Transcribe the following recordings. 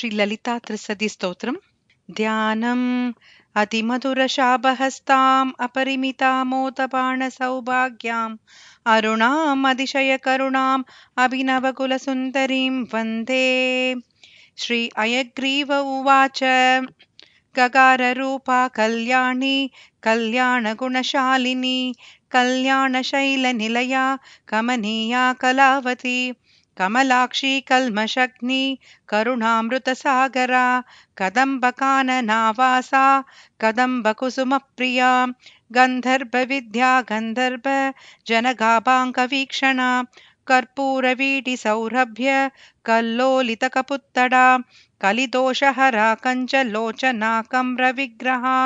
श्रीललितात्रिसतिस्तोत्रम् ध्यानम् अतिमधुरशापहस्ताम् अपरिमितामोदपाणसौभाग्याम् अरुणाम् अतिशयकरुणाम् अभिनवकुलसुन्दरीं वन्दे श्री अयग्रीव उवाच गकाररूपा कल्याणी कल्याणगुणशालिनी कल्याणशैलनिलया कमनीया कलावती कमलाक्षी कल्मषग्नी करुणामृतसागरा कदम्बकाननावासा कदम्ब कुसुमप्रिया गन्धर्भविद्या गन्धर्भ कर्पूरवीटिसौरभ्य कल्लोलितकपुत्तडा कलिदोषहराकञ्च लोचनाकम्रविग्रहा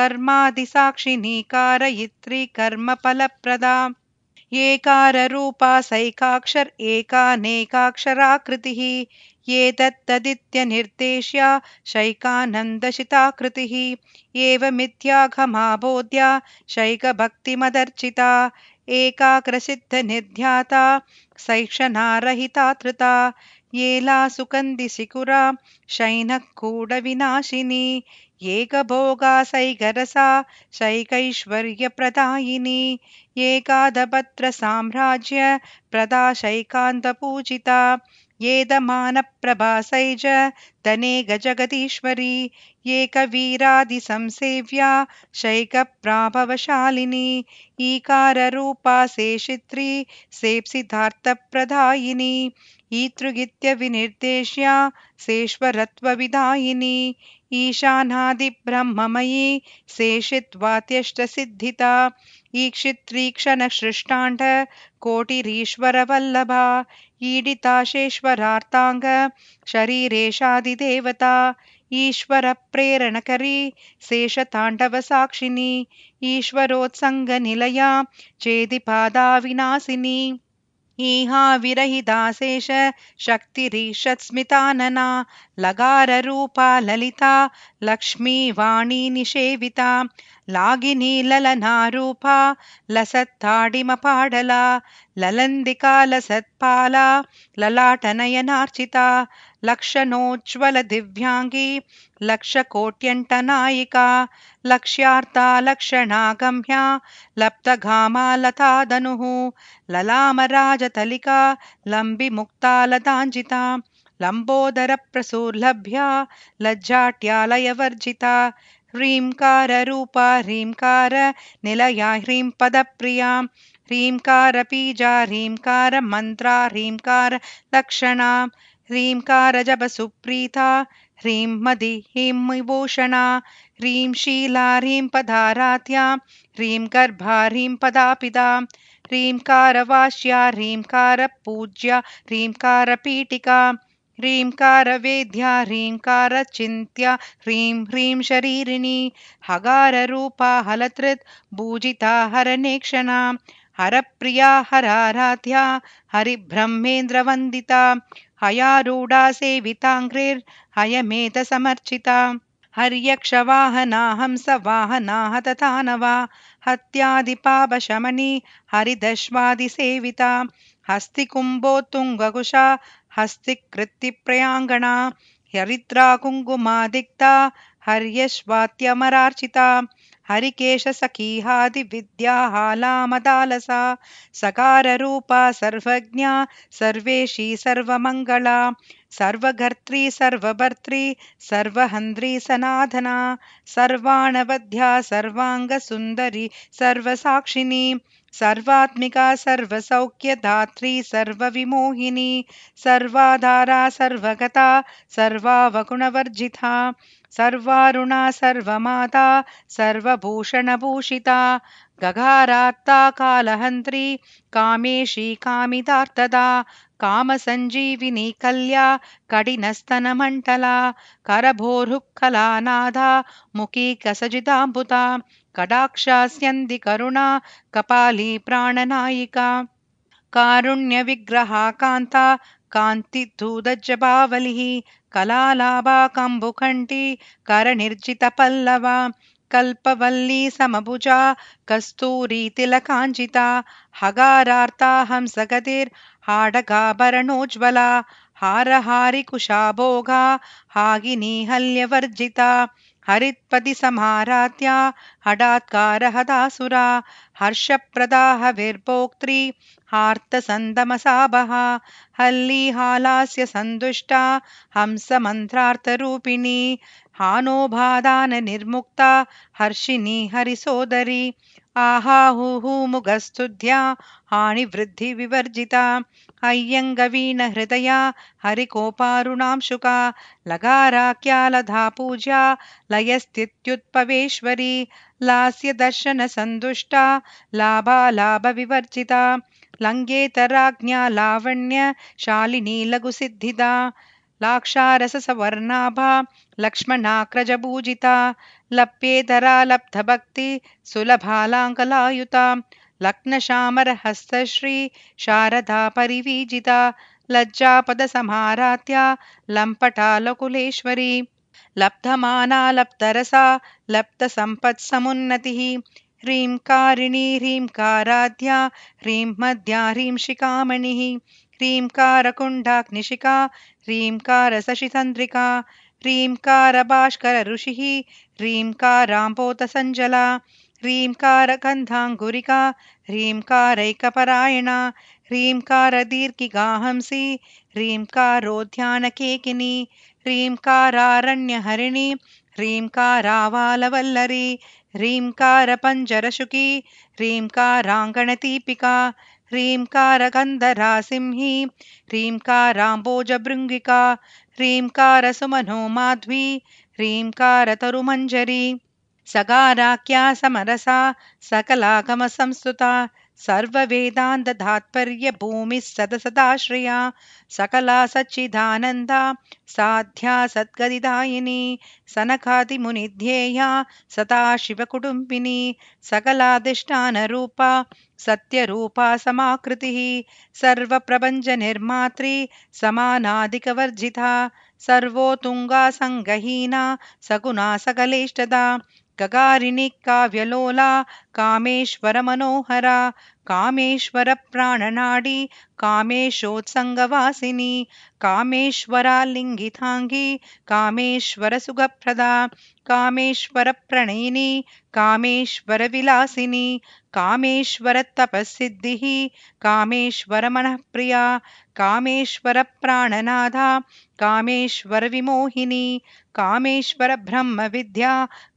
कारयित्री कर्मफलप्रदा येकाररूपा सैकाक्षर एकानेकाक्षराकृतिः एतत्तदित्यनिर्देश्या शैकानन्दशिताकृतिः एवमित्याघमाबोध्या शैकभक्तिमदर्चिता एकाग्रसिद्धनिध्याता सैक्षणारहितातृता येला सुकन्दिसिकुरा शैनः कूडविनाशिनी येकभोगासैकरसा शैकैश्वर्यप्रदायिनी येकादपत्रसाम्राज्य प्रदा शैकान्तपूजिता येदमानप्रभासैज धनेगजगदीश्वरी एकवीरादिसंसेव्या शैकप्राभवशालिनी ईकाररूपा सेशित्री सेप्सिधार्थप्रदायिनी ईतृगित्यविनिर्देश्या सेश्वरत्वविदायिनी ईशानादिब्रह्ममयी शेषित्वात्यष्टसिद्धिता ईक्षित्रीक्षणसृष्टाण्ड कोटिरीश्वरवल्लभा ईडिताशेश्वरार्ताङ्ग शरीरेशादिदेवता ईश्वरप्रेरणकरी शेषताण्डवसाक्षिणी ईश्वरोत्सङ्गनिलया चेदिपादाविनाशिनी ईहाविरहिदाशेष शक्तिरीषत्स्मितानना लगाररूपा ललिता लक्ष्मी वाणी निषेविता लागिनी ललनारूपा लसत्ताडिमपाडला ललन्दिका लसत्पाला ललाटनयनार्चिता लक्षणोज्ज्वलदिव्याङ्गी लक्षकोट्यण्टनायिका लक्ष्यार्ता लक्षणागम्या लप्तघामा लतादनुः ललामराजतलिका लम्बिमुक्ता लताञ्जिता लम्बोदरप्रसोर्लभ्या लज्जाट्यालयवर्जिता ह्रींकाररूपा ह्रींकार निलया ह्रीं पदप्रियां ह्रींकारपीजा ह्रींकार ह्रींकारलक्षणा ह्रींकारजपसुप्रीता ह्रीं मदि ह्रीं विभूषणा ह्रीं शीला ह्रीं पदाराध्या ह्रीं गर्भा ह्रीं पदापिदा ह्रींकारवाश्या ह्रींकारपूज्या ह्रींकारपीटिका ह्रींकारवेद्या ह्रींकारचिन्त्या ह्रीं ह्रीं शरीरिणी हगाररूपा हलतृत् भूजिता हरनेक्षणा हरप्रिया हराराध्या हरिब्रह्मेन्द्रवन्दिता हयारूढा सेविताङ्घ्रिर्हयमेतसमर्चिता हर्यक्षवाहना हंसवाहनाः तथानवा हत्यादिपापशमनी हरिदश्वादिसेविता हस्तिकुम्भोत्तुङ्गकुशा हस्तिकृत्तिप्रयाङ्गणा हरिद्राकुङ्गुमादिक्ता हर्यश्वात्यमरार्चिता हरिकेशसखीहादिविद्याहालामदालसा सकाररूपा सर्वज्ञा सर्वेशी सर्वमङ्गला सर्वगर्त्री सर्वभर्त्री सर्वहन्द्री सनाधना सर्वाणवध्या सर्वाङ्गसुन्दरी सर्वसाक्षिणी सर्वात्मिका सर्वसौख्यधात्री सर्वविमोहिनी सर्वाधारा सर्वगता सर्वावगुणवर्जिता सर्वारुणा सर्वमाता सर्वभूषणभूषिता गघारात्ता कालहन्त्री कामेशी कामितार्तदा कामसञ्जीविनीकल्या कडिनस्तनमण्टला करभोरुक्कलानादा मुखी कडाक्षास्यन्दि करुणा स्यन्धिकरुणा कपालीप्राणनायिका कारुण्यविग्रहा कान्ता कान्तिधूदजावलिः कलालाभाकम्बुकण्ठी करनिर्जितपल्लवा कल्पवल्ली समभुजा कस्तूरीतिलकाञ्जिता हगारार्ता हंसगतिर्हाडगाभरणोज्ज्वला हारहारिकुशाभोगा हागिनीहल्यवर्जिता हरित्पतिसमारात्या हडात्कारहदासुरा हर्षप्रदाहविर्भोक्त्री हार्तसन्दमसाभः हल्लीहालास्य सन्तुष्टा हंसमन्त्रार्थरूपिणी निर्मुक्ता हर्षिणी हरिसोदरी आहाहुहुमुगस्तुध्या हाणिवृद्धिविवर्जिता हृदया हरिकोपारुणांशुका लगाराख्यालधा पूज्या लयस्थित्युत्पवेश्वरी लास्यदर्शनसन्तुष्टा विवर्जिता लङ्गेतराज्ञा लावण्य शालिनी लघुसिद्धिदा लाक्षारससवर्णाभा लक्ष्मणाक्रजपूजिता लप्येतरा लब्धभक्ति सुलभालाङ्कलायुता लग्नशामरहस्तश्री शारदा परिवीजिता लज्जापदसमारात्या लम्पटालकुलेश्वरी लब्धमाना लब्धरसा लब्धसम्पत्समुन्नतिः ह्रीं कारिणी ह्रीं काराध्या ह्रीं मध्या ह्रीं शिखामणिः कारैकपरायणा ह्रीं ह्रींकारभास्करऋषिः ह्रींकाराम्बोधसञ्जला ह्रीं ह्रींकारैकपरायणा ह्रींकारदीर्घिगाहंसि कारारण्यहरिणी ह्रीं कारावालवल्लरी ह्रीङ्कारपञ्जरशुकी ह्रीङ्काराङ्गणदीपिका ह्रीङ्कारगन्धरासिंही ह्रीङ्काराम्बोजभृङ्गिका ह्रीङ्कारसुमनो माध्वी ह्रीङ्कारतरुमञ्जरी सगाराख्या समरसा सकलागमसंस्तुता सर्ववेदान्ततात्पर्यभूमिः सदाश्रिया सकला सच्चिदानन्दा साध्या सद्गदिदायिनी सनकादिमुनिध्येया सदा शिवकुटुम्बिनी सकलाधिष्ठानरूपा सत्यरूपा समाकृतिः सर्वप्रपञ्चनिर्मात्री समानादिकवर्जिता सर्वोतुङ्गासङ्गहीना सगुणा सकलेष्टदा गगारिणि काव्यलोला कामेश्वरमनोहरा कामेश्वरप्राणनाडी कामेशोत्सङ्गवासिनी कामेश्वरालिङ्गिताङ्गी प्रणयिनी कामेश्वरप्रणयिनी विलासिनी कामेश्वर कामेश्वर कामेश्वर कामेश्वर कामेश्वर प्रिया विमोहिनी ब्रह्म विद्या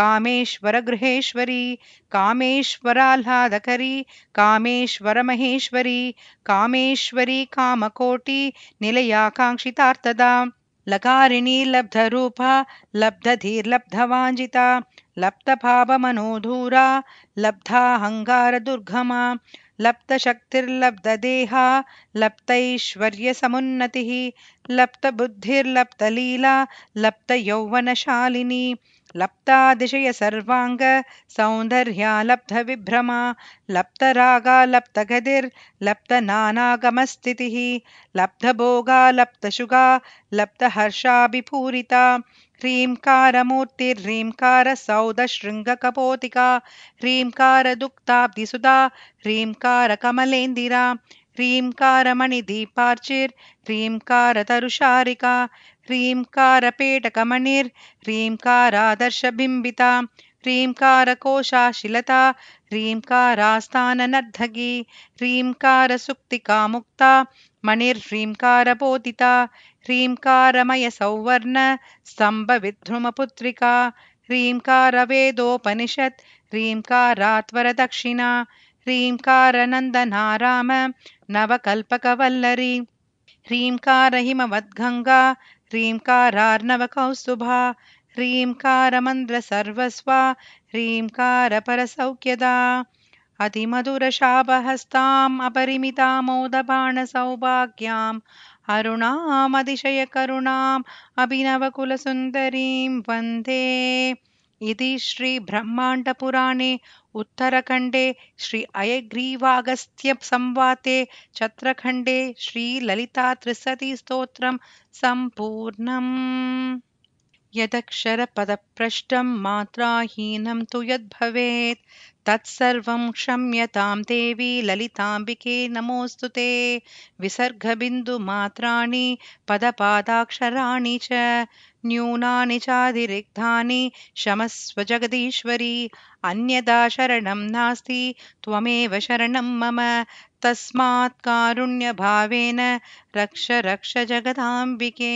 कामेश्वर गृहेश्वरी कामेश्वर आह्लादकरी कामेश्वर महेश्वरी कामेश्वरी कामकोटि निलयाकाङ्क्षितार्थदा लकारिणी लब्धरूपा लब्धधीर्लब्धवाञ्जिता लप्तपापमनोधूरा लब्धा अहङ्कारदुर्गमा लप्तशक्तिर्लब्धदेहा लप्तैश्वर्यसमुन्नतिः लप्तबुद्धिर्लब्धलीला लप्तयौवनशालिनी सर्वाङ्ग सौन्दर्या लब्धविभ्रमा लप्तरागा लप्तगदिर्लब्धनानागमस्थितिः लब्धभोगा लप्तशुगा लब्धहर्षाभिपूरिता ह्रींकार मूर्तिर्ह्रींकार सौदशृङ्गकपोतिका ह्रींकार दुग्धाब्धिसुधा ह्रींकार ह्रीङ्कारपेटकमणिर्ह्रीङ्कारादर्शबिम्बिता ह्रीङ्कारकोशाशिलता ह्रीङ्कारास्थाननर्धगी ह्रीङ्कारसुक्तिकामुक्ता मणिर्ह्रीङ्कारपोतिता ह्रीङ्कारमयसौवर्ण स्तम्भविध्रुमपुत्रिका ह्रीङ्कारवेदोपनिषत् ह्रीङ्कारात्वरदक्षिणा ह्रीङ्कारनन्दनाराम नवकल्पकवल्लरी ह्रींकारहिमवद्गङ्गा ह्रीं कारार्णव कौस्तुभा ह्रींकारमन्द्रसर्वस्व ह्रींकार परसौख्यदा अतिमधुरशापहस्ताम् अपरिमिता अरुणामतिशयकरुणाम् अभिनवकुलसुन्दरीं वन्दे इति श्रीब्रह्माण्डपुराणे उत्तरखण्डे श्री अयग्रीवागस्त्यसंवाते चत्रखण्डे श्रीललितात्रिसतीस्तोत्रं सम्पूर्णम् यदक्षरपदप्रष्टं मात्राहीनं तु यद्भवेत् तत्सर्वं क्षम्यतां देवी ललिताम्बिके नमोऽस्तु ते विसर्गबिन्दुमात्राणि पदपादाक्षराणि च न्यूनानि चातिरिक्तानि शमस्व जगदीश्वरी अन्यदा शरणं नास्ति त्वमेव शरणं मम तस्मात् कारुण्यभावेन रक्ष रक्ष जगदाम्बिके